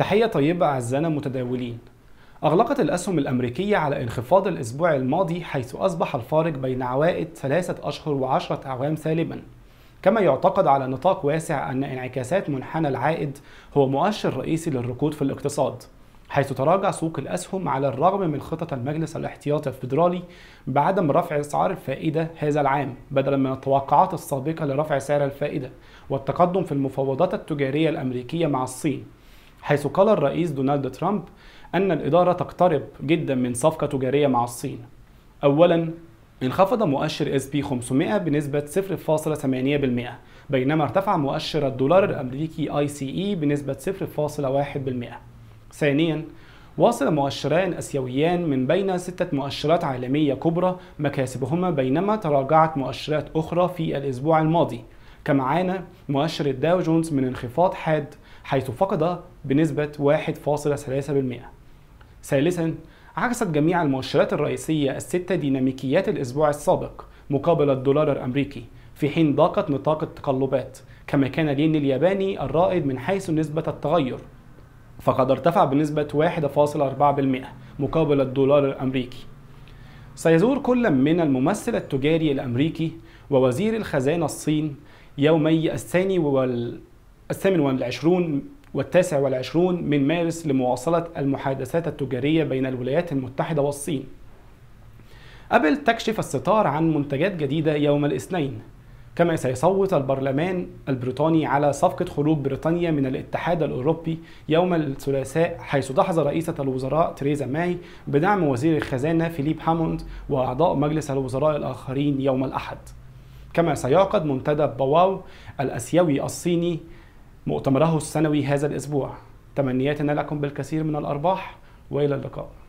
تحية طيبة أعزائنا المتداولين. أغلقت الأسهم الأمريكية على انخفاض الأسبوع الماضي حيث أصبح الفارق بين عوائد ثلاثة أشهر وعشرة أعوام سالبًا. كما يعتقد على نطاق واسع أن انعكاسات منحنى العائد هو مؤشر رئيسي للركود في الاقتصاد. حيث تراجع سوق الأسهم على الرغم من خطط المجلس الاحتياطي الفيدرالي بعدم رفع أسعار الفائدة هذا العام بدلا من التوقعات السابقة لرفع سعر الفائدة والتقدم في المفاوضات التجارية الأمريكية مع الصين حيث قال الرئيس دونالد ترامب أن الإدارة تقترب جدا من صفقة تجارية مع الصين أولا انخفض مؤشر اس بي 500 بنسبة 0.8% بينما ارتفع مؤشر الدولار الأمريكي اي سي اي بنسبة 0.1% ثانيا واصل مؤشران اسيويان من بين سته مؤشرات عالميه كبرى مكاسبهما بينما تراجعت مؤشرات اخرى في الاسبوع الماضي كما عانى مؤشر الداو جونز من انخفاض حاد حيث فقد بنسبة 1.3%. ثالثا عكست جميع المؤشرات الرئيسية الستة ديناميكيات الأسبوع السابق مقابل الدولار الأمريكي في حين ضاقت نطاق التقلبات كما كان الين الياباني الرائد من حيث نسبة التغير فقد ارتفع بنسبة 1.4% مقابل الدولار الأمريكي سيزور كل من الممثل التجاري الأمريكي ووزير الخزانة الصين يومي الثاني الثامن والعشرون والتاسع والعشرون من مارس لمواصلة المحادثات التجارية بين الولايات المتحدة والصين أبل تكشف الستار عن منتجات جديدة يوم الاثنين كما سيصوت البرلمان البريطاني على صفقة خروج بريطانيا من الاتحاد الأوروبي يوم الثلاثاء حيث تحظى رئيسة الوزراء تريزا ماي بدعم وزير الخزانة فيليب هاموند وأعضاء مجلس الوزراء الآخرين يوم الأحد كما سيعقد منتدى بواو الأسيوي الصيني مؤتمره السنوي هذا الأسبوع تمنياتنا لكم بالكثير من الأرباح وإلى اللقاء